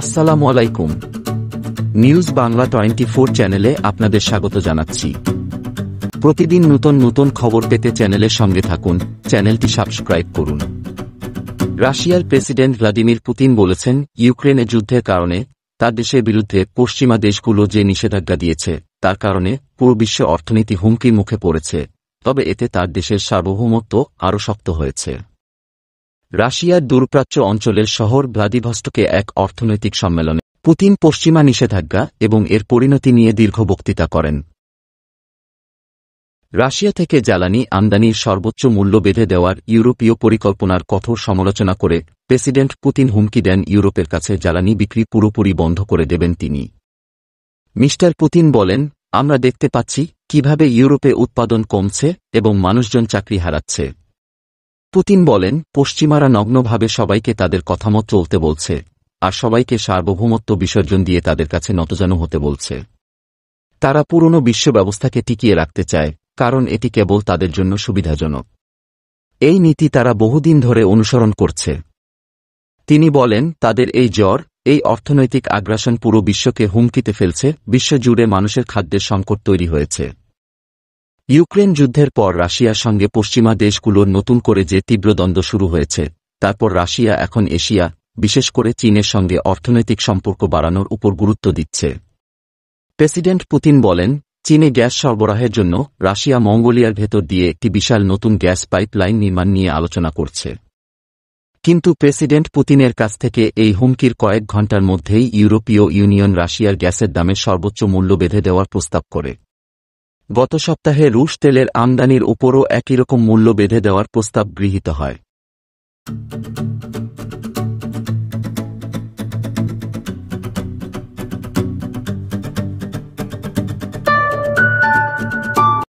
আসসালামু আলাইকুম news Bangla twenty four চ্যানেলে আপনাদের স্বাগত জানাচ্ছি প্রতিদিন নতুন নতুন খবর পেতে চ্যানেলের সঙ্গে থাকুন চ্যানেলটি সাবস্ক্রাইব করুন রাশিয়ার প্রেসিডেন্ট ভ্লাদিমির পুতিন বলেছেন ইউক্রেনে যুদ্ধের কারণে তার দেশের বিরুদ্ধে পশ্চিমা দেশগুলো যে নিষেধাজ্ঞা দিয়েছে তার কারণে পুরো বিশ্ব অর্থনীতি হুমকির মুখে পড়েছে তবে এতে তার দেশের সার্বভৌমত্ব আরও শক্ত হয়েছে রাশিয়ার দূরপ্রাচ্য অঞ্চলের শহর ভ্লাদিভস্টকে এক অর্থনৈতিক সম্মেলনে পুতিন পশ্চিমা নিষেধাজ্ঞা এবং এর পরিণতি নিয়ে দীর্ঘ বক্তৃতা করেন রাশিয়া থেকে জ্বালানি আমদানির সর্বোচ্চ মূল্য বেঁধে দেওয়ার ইউরোপীয় পরিকল্পনার কঠোর সমালোচনা করে প্রেসিডেন্ট পুতিন হুমকি দেন ইউরোপের কাছে জ্বালানি বিক্রি পুরোপুরি বন্ধ করে দেবেন তিনি মিস্টার পুতিন বলেন আমরা দেখতে পাচ্ছি কিভাবে ইউরোপে উৎপাদন কমছে এবং মানুষজন চাকরি হারাচ্ছে পুতিন বলেন পশ্চিমারা নগ্নভাবে সবাইকে তাদের কথামত চলতে বলছে আর সবাইকে সার্বভৌমত্ব বিসর্জন দিয়ে তাদের কাছে নতজানু হতে বলছে তারা পুরনো বিশ্ব ব্যবস্থাকে টিকিয়ে রাখতে চায় কারণ এটি কেবল তাদের জন্য সুবিধাজনক এই নীতি তারা বহুদিন ধরে অনুসরণ করছে তিনি বলেন তাদের এই জ্বর এই অর্থনৈতিক আগ্রাসন পুরো বিশ্বকে হুমকিতে ফেলছে বিশ্বজুড়ে মানুষের খাদ্যের সংকট তৈরি হয়েছে ইউক্রেন যুদ্ধের পর রাশিয়ার সঙ্গে পশ্চিমা দেশগুলোর নতুন করে যে তীব্র দ্বন্দ্ব শুরু হয়েছে তারপর রাশিয়া এখন এশিয়া বিশেষ করে চীনের সঙ্গে অর্থনৈতিক সম্পর্ক বাড়ানোর উপর গুরুত্ব দিচ্ছে প্রেসিডেন্ট পুতিন বলেন চীনে গ্যাস সরবরাহের জন্য রাশিয়া মঙ্গোলিয়ার ভেতর দিয়ে একটি বিশাল নতুন গ্যাস পাইপলাইন নির্মাণ নিয়ে আলোচনা করছে কিন্তু প্রেসিডেন্ট পুতিনের কাছ থেকে এই হুমকির কয়েক ঘণ্টার মধ্যেই ইউরোপীয় ইউনিয়ন রাশিয়ার গ্যাসের দামে সর্বোচ্চ মূল্য বেঁধে দেওয়ার প্রস্তাব করে গত সপ্তাহে রুশ তেলের আমদানির উপরও একই রকম মূল্য বেঁধে দেওয়ার প্রস্তাব গৃহীত হয়